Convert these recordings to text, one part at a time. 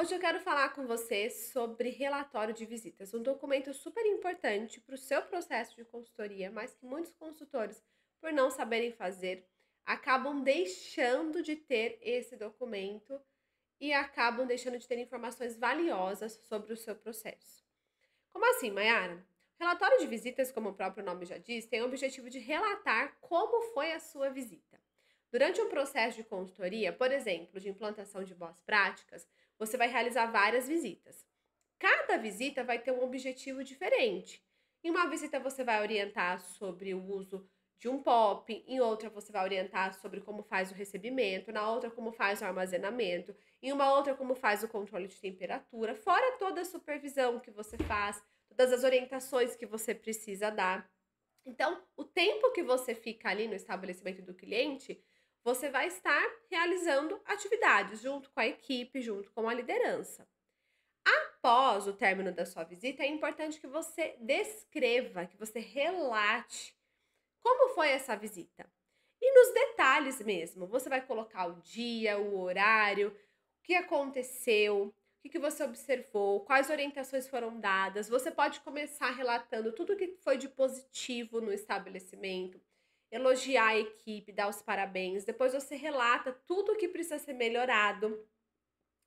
Hoje eu quero falar com você sobre relatório de visitas, um documento super importante para o seu processo de consultoria, mas que muitos consultores, por não saberem fazer, acabam deixando de ter esse documento e acabam deixando de ter informações valiosas sobre o seu processo. Como assim, Mayara? Relatório de visitas, como o próprio nome já diz, tem o objetivo de relatar como foi a sua visita. Durante um processo de consultoria, por exemplo, de implantação de boas práticas, você vai realizar várias visitas. Cada visita vai ter um objetivo diferente. Em uma visita você vai orientar sobre o uso de um POP, em outra você vai orientar sobre como faz o recebimento, na outra como faz o armazenamento, em uma outra como faz o controle de temperatura, fora toda a supervisão que você faz, todas as orientações que você precisa dar. Então, o tempo que você fica ali no estabelecimento do cliente você vai estar realizando atividades junto com a equipe, junto com a liderança. Após o término da sua visita, é importante que você descreva, que você relate como foi essa visita. E nos detalhes mesmo, você vai colocar o dia, o horário, o que aconteceu, o que você observou, quais orientações foram dadas. Você pode começar relatando tudo que foi de positivo no estabelecimento, elogiar a equipe, dar os parabéns. Depois você relata tudo o que precisa ser melhorado.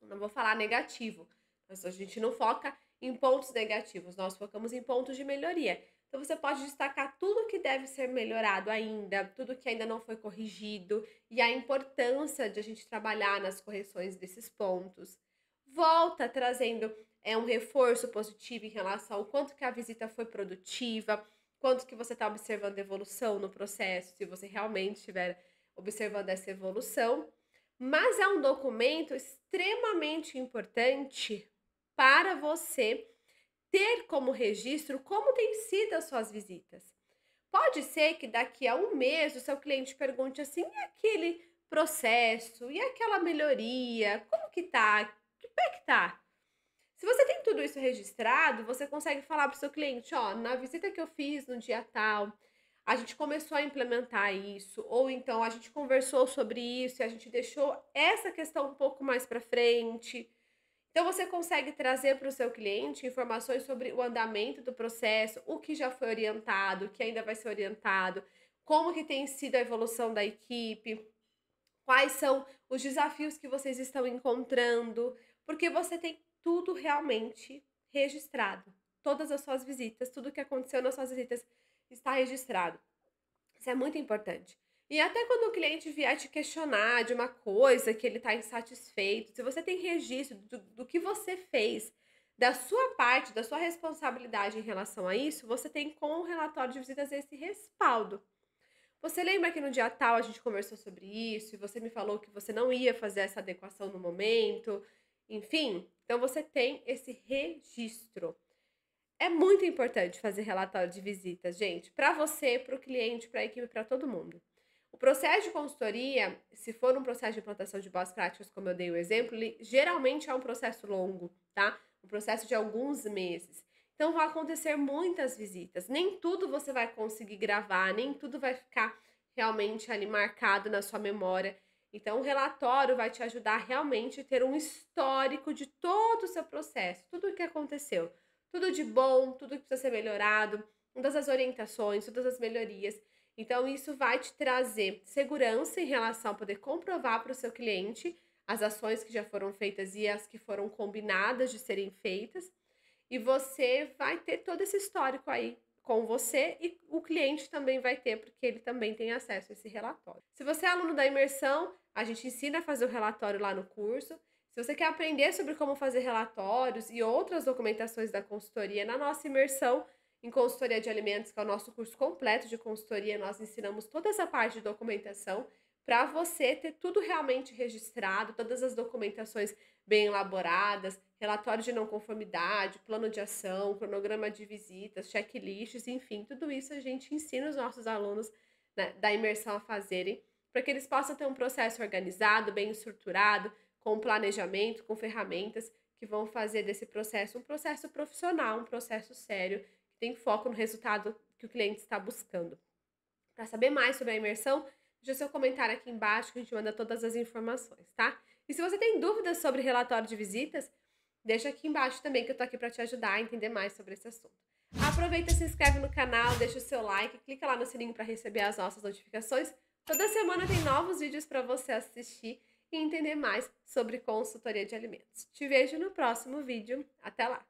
Não vou falar negativo, mas a gente não foca em pontos negativos, nós focamos em pontos de melhoria. Então você pode destacar tudo que deve ser melhorado ainda, tudo que ainda não foi corrigido e a importância de a gente trabalhar nas correções desses pontos. Volta trazendo é um reforço positivo em relação ao quanto que a visita foi produtiva, quanto que você está observando evolução no processo, se você realmente estiver observando essa evolução. Mas é um documento extremamente importante para você ter como registro como tem sido as suas visitas. Pode ser que daqui a um mês o seu cliente pergunte assim: e aquele processo? E aquela melhoria? Como que tá? Que pé que tá? Se você tem tudo isso registrado, você consegue falar para o seu cliente, ó, na visita que eu fiz no dia tal, a gente começou a implementar isso, ou então a gente conversou sobre isso e a gente deixou essa questão um pouco mais para frente. Então você consegue trazer para o seu cliente informações sobre o andamento do processo, o que já foi orientado, o que ainda vai ser orientado, como que tem sido a evolução da equipe, quais são os desafios que vocês estão encontrando, porque você tem tudo realmente registrado. Todas as suas visitas, tudo o que aconteceu nas suas visitas está registrado. Isso é muito importante. E até quando o cliente vier te questionar de uma coisa que ele está insatisfeito, se você tem registro do, do que você fez, da sua parte, da sua responsabilidade em relação a isso, você tem com o relatório de visitas esse respaldo. Você lembra que no dia tal a gente conversou sobre isso e você me falou que você não ia fazer essa adequação no momento enfim, então você tem esse registro. É muito importante fazer relatório de visitas, gente, para você, para o cliente, para a equipe, para todo mundo. O processo de consultoria, se for um processo de implantação de boas práticas, como eu dei o exemplo, ele, geralmente é um processo longo, tá? Um processo de alguns meses. Então, vão acontecer muitas visitas. Nem tudo você vai conseguir gravar, nem tudo vai ficar realmente ali marcado na sua memória. Então, o relatório vai te ajudar realmente a ter um histórico de todo o seu processo, tudo o que aconteceu, tudo de bom, tudo que precisa ser melhorado, todas as orientações, todas as melhorias. Então, isso vai te trazer segurança em relação a poder comprovar para o seu cliente as ações que já foram feitas e as que foram combinadas de serem feitas. E você vai ter todo esse histórico aí com você e o cliente também vai ter, porque ele também tem acesso a esse relatório. Se você é aluno da imersão, a gente ensina a fazer o relatório lá no curso. Se você quer aprender sobre como fazer relatórios e outras documentações da consultoria na nossa imersão em consultoria de alimentos, que é o nosso curso completo de consultoria, nós ensinamos toda essa parte de documentação para você ter tudo realmente registrado, todas as documentações bem elaboradas, relatório de não conformidade, plano de ação, cronograma de visitas, checklists, enfim, tudo isso a gente ensina os nossos alunos né, da imersão a fazerem, para que eles possam ter um processo organizado, bem estruturado, com planejamento, com ferramentas que vão fazer desse processo um processo profissional, um processo sério, que tem foco no resultado que o cliente está buscando. Para saber mais sobre a imersão, Deixa seu comentário aqui embaixo que a gente manda todas as informações, tá? E se você tem dúvidas sobre relatório de visitas, deixa aqui embaixo também que eu tô aqui para te ajudar a entender mais sobre esse assunto. Aproveita, se inscreve no canal, deixa o seu like, clica lá no sininho para receber as nossas notificações. Toda semana tem novos vídeos para você assistir e entender mais sobre consultoria de alimentos. Te vejo no próximo vídeo. Até lá!